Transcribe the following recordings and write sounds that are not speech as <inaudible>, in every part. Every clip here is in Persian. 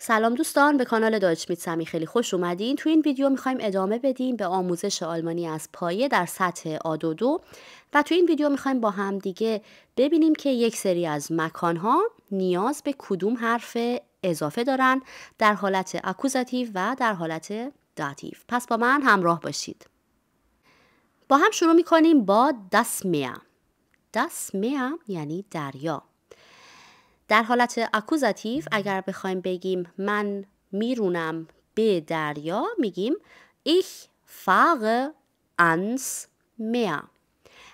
سلام دوستان به کانال دایچ سمی خیلی خوش اومدین تو این ویدیو میخوایم ادامه بدیم به آموزش آلمانی از پایه در سطح آدودو دو و تو این ویدیو میخوایم با هم دیگه ببینیم که یک سری از مکانها نیاز به کدوم حرف اضافه دارن در حالت اکوزاتیو و در حالت داتیو پس با من همراه باشید با هم شروع میکنیم با دست دسمیا یعنی دریا در حالت اکوزاتیو اگر بخوایم بگیم من میرونم به دریا میگیم ich fahre انس Meer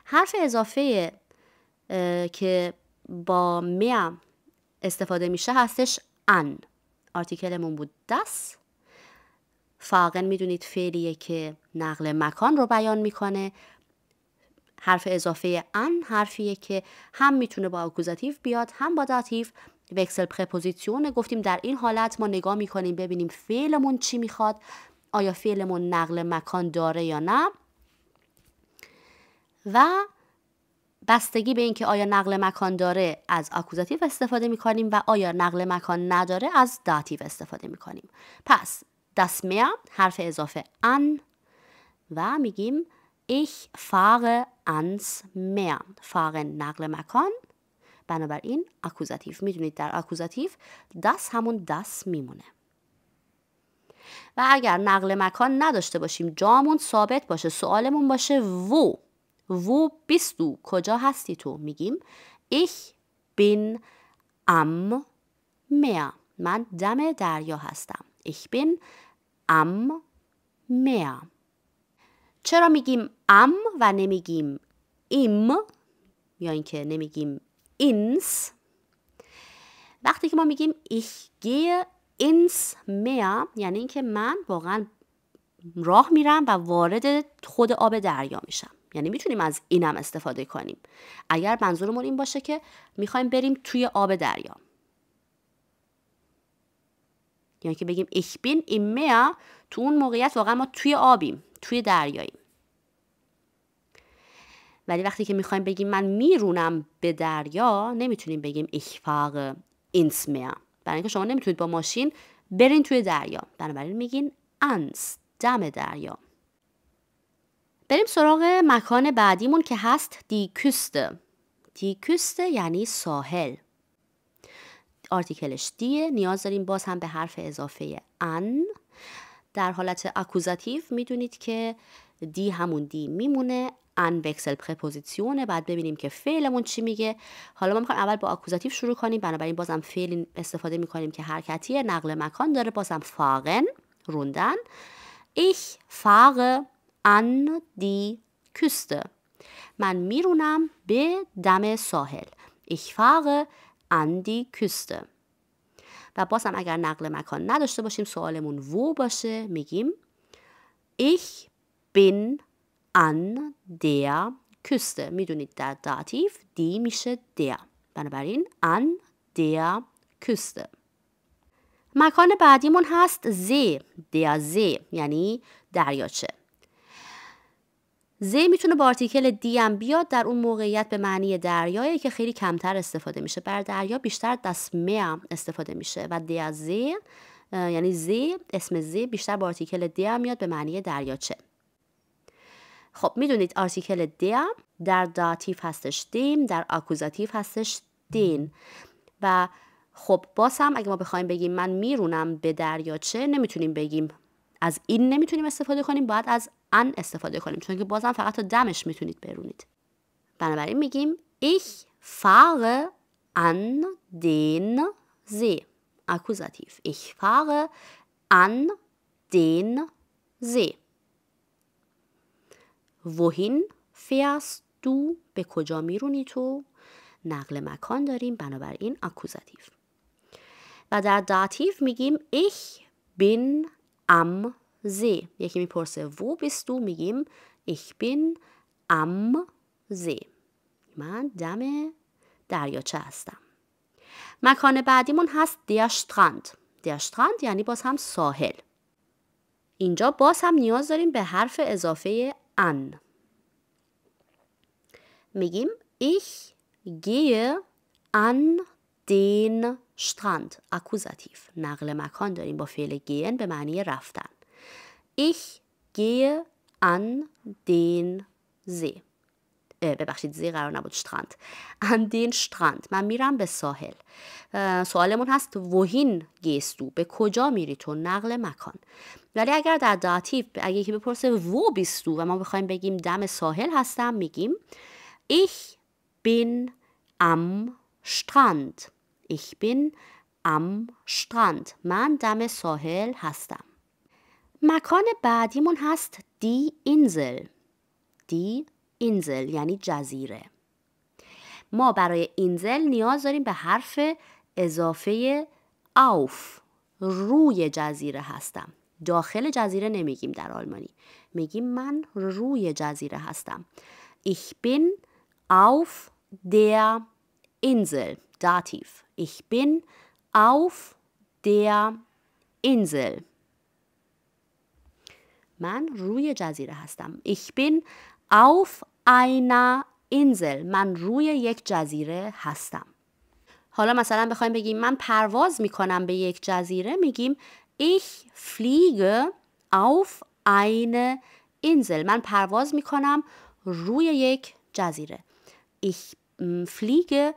حرف اضافه که با Meer استفاده میشه هستش ان آرتیکلمون بود دست فاقن میدونید فعلیه که نقل مکان رو بیان میکنه حرف اضافه ان حرفیه که هم میتونه با اکوزاتیو بیاد هم با داتیو وکسل پرپوزیسیون گفتیم در این حالت ما نگاه میکنیم ببینیم فعلمون چی میخواد آیا فعلمون نقل مکان داره یا نه و بستگی به اینکه آیا نقل مکان داره از اکوزاتیو استفاده میکنیم و آیا نقل مکان نداره از داتیو استفاده میکنیم پس دسمیا حرف اضافه ان و میگیم Ich fahre ans Meer. Fahren نقل مکان بنابراین اکوزاتیف میدونید در اکوزاتیف دست همون دست میمونه و اگر نقل مکان نداشته باشیم جامون ثابت باشه سوالمون باشه وو وو بیستو کجا هستی تو میگیم ich bin am Meer من دم دریا هستم ich bin am Meer چرا میگیم ام و نمیگیم ایم یا اینکه نمیگیم اینس وقتی که ما میگیم ich gehe اینس میا یعنی اینکه من واقعا راه میرم و وارد خود آب دریا میشم یعنی میتونیم از اینم استفاده کنیم اگر منظورمون این باشه که میخوایم بریم توی آب دریا یعنی که بگیم ich bin im میا تو اون موقعیت واقعا ما توی آبیم توی دریاییم ولی وقتی که میخوایم بگیم من میرونم به دریا نمیتونیم بگیم ich fahre ins Meer برای اینکه شما نمیتونید با ماشین برین توی دریا بنابراین میگین انس دم دریا بریم سراغ مکان بعدیمون که هست دی دیکوست یعنی ساحل آرتیکلش دیه نیاز داریم باز هم به حرف اضافه ان در حالت اکوزاتیو میدونید که دی همون دی میمونه ان وکسل پرپوزیشنه بعد ببینیم که فعلمون چی میگه حالا ما میخوایم اول با اکوزاتیو شروع کنیم بنابراین بازم فعل استفاده میکنیم که حرکتی نقل مکان داره بازم فاقن روندن ich fahre an die Küste. من میرونم به دم ساحل. Ich fahre an die Küste. و باز هم اگر نقل مکان نداشته باشیم سوالمون وو باشه میگیم ich bin an der Küste میدونید در داتیف دی میشه der بنابراین an der Küste مکان بعدیمون هست der See یعنی دریاچه زی میتونه با آرتیکل دی هم بیاد در اون موقعیت به معنی دریایی که خیلی کمتر استفاده میشه بر دریا بیشتر دسمه هم استفاده میشه و دی از زی یعنی زی اسم زی بیشتر با آرتیکل دی هم میاد به معنی دریاچه خب میدونید آرتیکل دی در داتیف هستش دیم در آکوزاتیف هستش دین و خب باز هم اگه ما بخوایم بگیم من میرونم به دریاچه نمیتونیم بگیم از این نمیتونیم استفاده کنیم باید از استفاده کنیم چون که بازم فقط تا دمش میتونید برونید بنابراین میگیم ich fahre an den See Akkusativ ich fahre an den See wohin fährst du به کجا میرونی تو نقل مکان داریم بنابراین اکوزاتیف و در داتیف میگیم ich bin am زی یکی میپرسه wo بیستو میگیم ich bin am See. من دم دریاچه هستم. مکان بعدیمون هست der Strand. Der یعنی باز هم ساحل. اینجا باز هم نیاز داریم به حرف اضافه ان میگیم ich gehe ان دین Strand. اکوزاتیف نقل مکان داریم با فعل گین به معنی رفتن. Ich gehe an den See. Äh, ببخشید زی قرار نبود شترند اندین <laughs> شترند من میرم به ساحل äh، سوالمون هست وهین گیستو به کجا میری تو نقل مکان ولی اگر در داتیب اگه یکی بپرسه وو بیستو و ما بخوایم بگیم دم ساحل هستم میگیم ich بین ام شترند ich بین ام شترند من دم ساحل هستم مکان بعدیمون هست دی اینزل دی اینزل یعنی جزیره ما برای اینزل نیاز داریم به حرف اضافه آوف روی جزیره هستم داخل جزیره نمیگیم در آلمانی میگیم من روی جزیره هستم ich bin auf der Insel Dativ ich bin auf der Insel من روی جزیره هستم ich bin auf einer Insel من روی یک جزیره هستم حالا مثلا بخوایم بگیم من پرواز میکنم به یک جزیره میگیم ich fliege auf eine Insel من پرواز میکنم روی یک جزیره ich fliege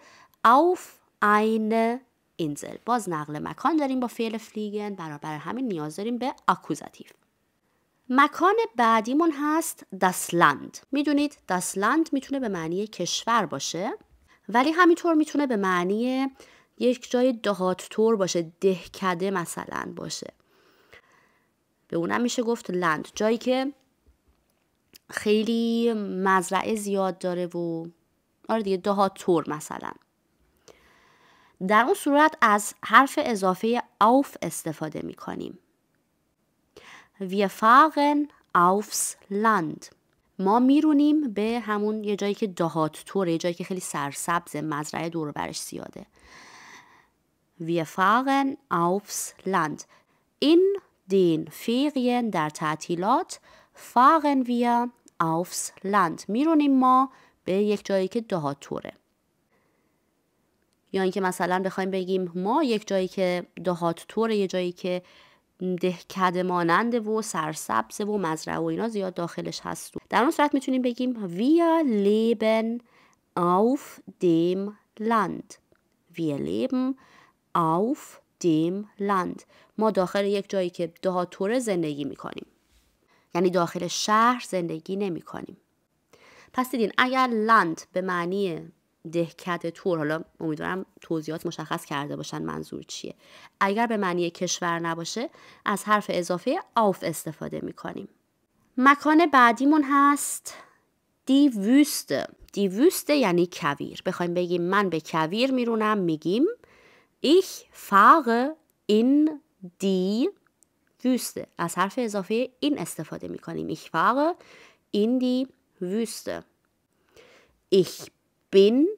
auf eine Insel باز نقل مکان داریم با فعل فلیگن برابر همین نیاز داریم به اکوزاتیو مکان بعدیمون هست دسلند میدونید دسلند میتونه به معنی کشور باشه ولی همینطور میتونه به معنی یک جای دهات تور باشه دهکده مثلا باشه به اونم میشه گفت لند جایی که خیلی مزرعه زیاد داره و آره دیگه دهات تور مثلا در اون صورت از حرف اضافه اوف استفاده میکنیم Wir fahren aufs Land. ما میرونیم به همون یه جایی که دهات توره، یه جایی که خیلی سرسبز مزرعه دور برش زیاده Wir fahren aufs Land. In den Ferien در تعطیلات fahren wir aufs Land. میرونیم ما به یک جایی که دهات توره. یا اینکه مثلا بخوایم بگیم ما یک جایی که دهات توره، یه جایی که دهکده مانند و سرسبز و مزرعه و اینا زیاد داخلش هست در اون صورت میتونیم بگیم wir لیبن auf dem Land wir leben auf dem ما داخل یک جایی که دهاتور زندگی میکنیم یعنی داخل شهر زندگی نمی کنیم. پس دیدین اگر لند به معنی دهکده تور حالا امیدوارم توضیحات مشخص کرده باشن منظور چیه اگر به معنی کشور نباشه از حرف اضافه آف استفاده میکنیم مکان بعدیمون هست دی ووست دی وست یعنی کویر بخوایم بگیم من به کویر میرونم میگیم ich fahre in دی Wüste. از حرف اضافه این استفاده میکنیم کنیم. Ich fahre in die Wüste. Ich bin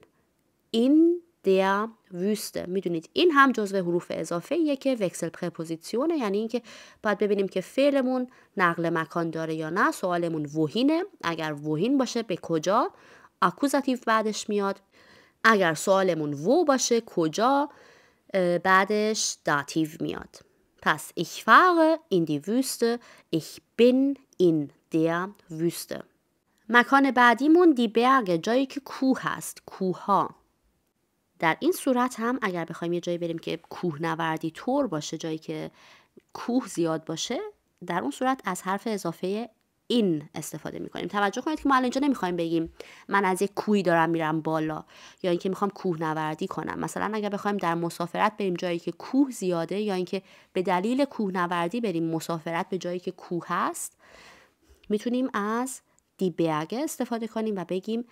این در وسته میدونید این هم جزو حروف اضافه یه که وکسل پرپوزیسیونه یعنی اینکه باید ببینیم که فعلمون نقل مکان داره یا نه سوالمون وهینه اگر وهین باشه به کجا اکوزاتیو بعدش میاد اگر سوالمون وو باشه کجا بعدش داتیو میاد پس ich fahre in die Wüste ich bin in der Wüste مکان بعدیمون دی جایی که کوه هست ها در این صورت هم اگر بخوایم یه جایی بریم که کوه نوردی تور باشه جایی که کوه زیاد باشه در اون صورت از حرف اضافه این استفاده می کنیم توجه کنید که ما الان اینجا نمیخوایم بگیم من از یک کوهی دارم میرم بالا یا اینکه میخوام کوه نوردی کنم مثلا اگر بخوایم در مسافرت بریم جایی که کوه زیاده یا اینکه به دلیل کوه بریم مسافرت به جایی که کوه هست میتونیم از دی برگه استفاده کنیم و بگیم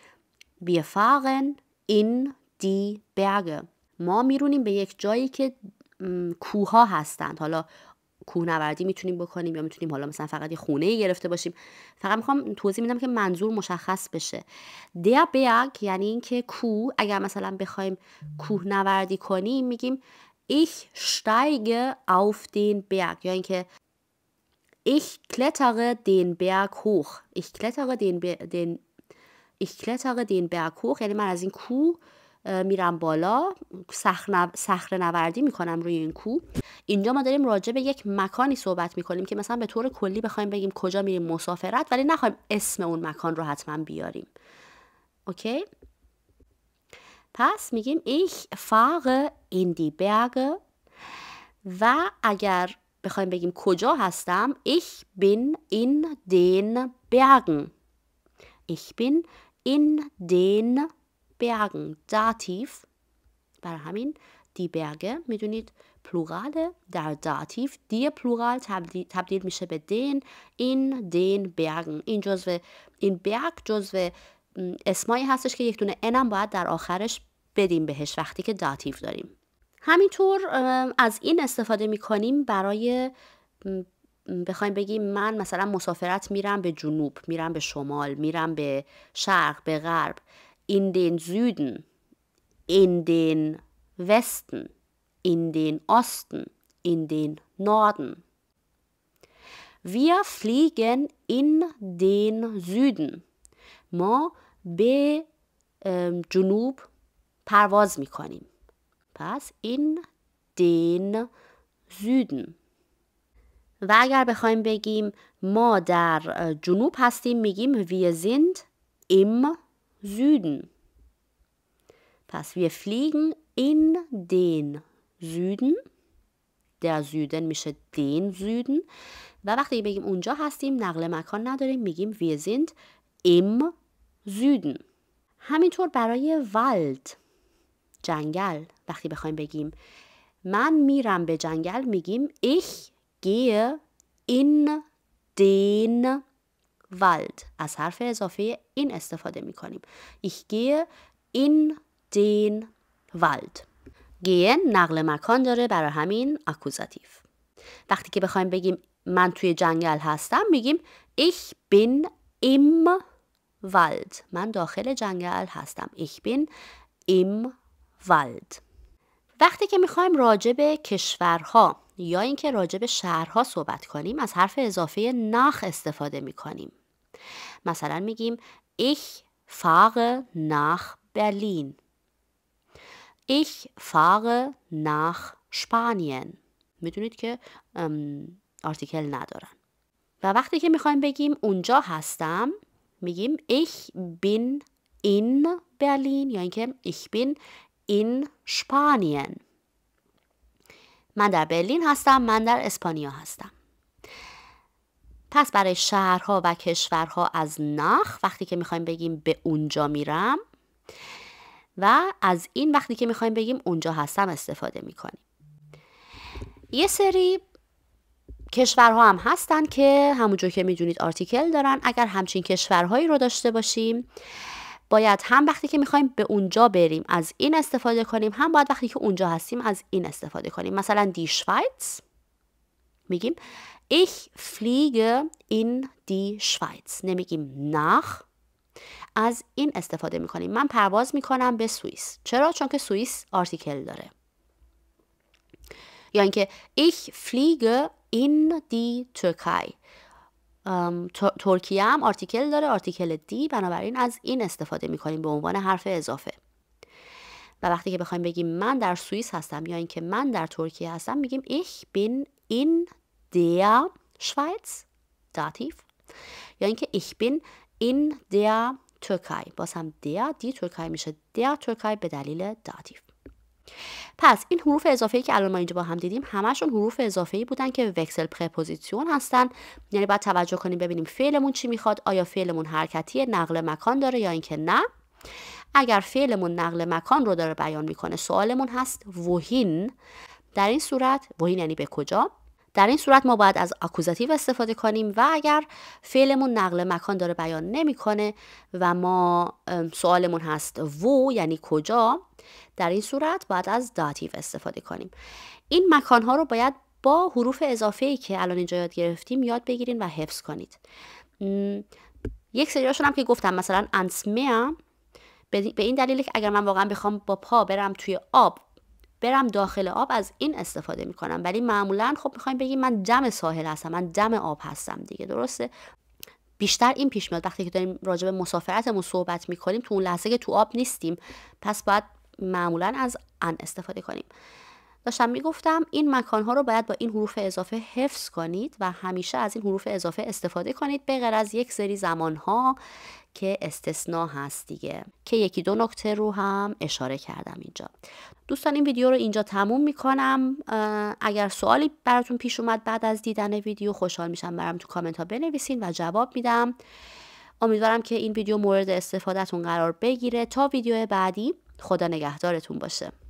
wir fahren in دی برگه ما میرونیم به یک جایی که کوها هستند حالا کوهنوردی میتونیم بکنیم یا میتونیم حالا مثلا فقط یه خونه گرفته باشیم فقط میخوام توضیح میدم که منظور مشخص بشه در برگ یعنی اینکه کوه اگر مثلا بخوایم کوهنوردی کنیم میگیم ich steige auf den Berg یا اینکه Ich klettere den Berg hoch. Ich klettere den, Be den ich klettere den hoch یعنی من از این کو میرم بالا صخره نوردی میکنم روی این کو اینجا ما داریم راجع به یک مکانی صحبت میکنیم که مثلا به طور کلی بخوایم بگیم کجا میریم مسافرت ولی نخوایم اسم اون مکان رو حتما بیاریم اوکی پس میگیم ایخ فق این دی و اگر بخوایم بگیم کجا هستم ich bin in den Bergen ich bin in den Bergen داتیف برای همین دی برگه میدونید پلورال در داتیف دی پلورال تبدیل, تبدیل میشه به دین این دین برگن این جزوه این برگ جزوه اسمایی هستش که یک دونه انم باید در آخرش بدیم بهش وقتی که داتیف داریم همینطور از این استفاده میکنیم برای بخوایم بگیم من مثلا مسافرت میرم به جنوب میرم به شمال میرم به شرق به غرب این den Süden in den Westen in den Osten in den Norden Wir fliegen in den Süden ما به جنوب پرواز میکنیم پس این den Süden و اگر بخوایم بگیم ما در جنوب هستیم میگیم wir sind im Süden پس wir fliegen این den Süden در زودن میشه دین زودن و وقتی بگیم اونجا هستیم نقل مکان نداریم میگیم wir زیند ایم زودن همینطور برای والد. جنگل وقتی بخوایم بگیم من میرم به جنگل میگیم ich gehe in den Wald از حرف اضافه این استفاده میکنیم. کنیم ich gehe in den Wald gehen نقل مکان داره برای همین اکوزاتیف وقتی که بخوایم بگیم من توی جنگل هستم میگیم ich bin im Wald من داخل جنگل هستم ich bin im Wald وقتی که میخوایم راجع به کشورها یا اینکه راجع به شهرها صحبت کنیم از حرف اضافه ناخ استفاده میکنیم مثلا میگیم ich fahre nach Berlin ich fahre nach Spanien میدونید که آرتیکل ندارن و وقتی که میخوایم بگیم اونجا هستم میگیم ich bin in Berlin یا اینکه ich bin in Spanien من در برلین هستم من در اسپانیا هستم پس برای شهرها و کشورها از نخ وقتی که میخوایم بگیم به اونجا میرم و از این وقتی که میخوایم بگیم اونجا هستم استفاده میکنیم یه سری کشورها هم هستن که همونجور که میدونید آرتیکل دارن اگر همچین کشورهایی رو داشته باشیم باید هم وقتی که میخوایم به اونجا بریم از این استفاده کنیم هم باید وقتی که اونجا هستیم از این استفاده کنیم مثلا دی میگیم ich fliege in die Schweiz نمیگیم nach از این استفاده میکنیم من پرواز میکنم به سوئیس چرا چون که سوئیس آرتیکل داره یا اینکه ich fliege in die Türkei ترکیه هم آرتیکل داره آرتیکل دی بنابراین از این استفاده میکنیم به عنوان حرف اضافه و وقتی که بخوایم بگیم من در سوئیس هستم یا اینکه من در ترکیه هستم میگیم ich bin in der Schweiz داتیف یا اینکه ich bin in der Türkei باز هم der دی ترکیه میشه der Türkei به دلیل داتیف پس این حروف اضافه ای که الان ما اینجا با هم دیدیم همشون حروف اضافه ای بودن که وکسل پرپوزیسیون هستن یعنی باید توجه کنیم ببینیم فعلمون چی میخواد آیا فعلمون حرکتی نقل مکان داره یا اینکه نه اگر فعلمون نقل مکان رو داره بیان میکنه سوالمون هست وهین در این صورت وهین یعنی به کجا در این صورت ما باید از اکوزاتیو استفاده کنیم و اگر فعلمون نقل مکان داره بیان نمیکنه و ما سوالمون هست وو یعنی کجا در این صورت باید از داتیو استفاده کنیم این مکان ها رو باید با حروف اضافه ای که الان اینجا یاد گرفتیم یاد بگیرین و حفظ کنید یک سریاشون هم که گفتم مثلا انسمه به این دلیل که اگر من واقعا بخوام با پا برم توی آب برم داخل آب از این استفاده میکنم ولی معمولا خب میخوایم بگیم من دم ساحل هستم من دم آب هستم دیگه درسته بیشتر این پیش میاد وقتی که داریم راجع به مسافرتمون صحبت میکنیم تو اون لحظه که تو آب نیستیم پس باید معمولا از ان استفاده کنیم داشتم میگفتم این مکانها رو باید با این حروف اضافه حفظ کنید و همیشه از این حروف اضافه استفاده کنید به غیر از یک سری زمانها که استثنا هست دیگه که یکی دو نکته رو هم اشاره کردم اینجا دوستان این ویدیو رو اینجا تموم میکنم اگر سوالی براتون پیش اومد بعد از دیدن ویدیو خوشحال میشم برم تو کامنت ها بنویسین و جواب میدم امیدوارم که این ویدیو مورد استفادهتون قرار بگیره تا ویدیو بعدی خدا نگهدارتون باشه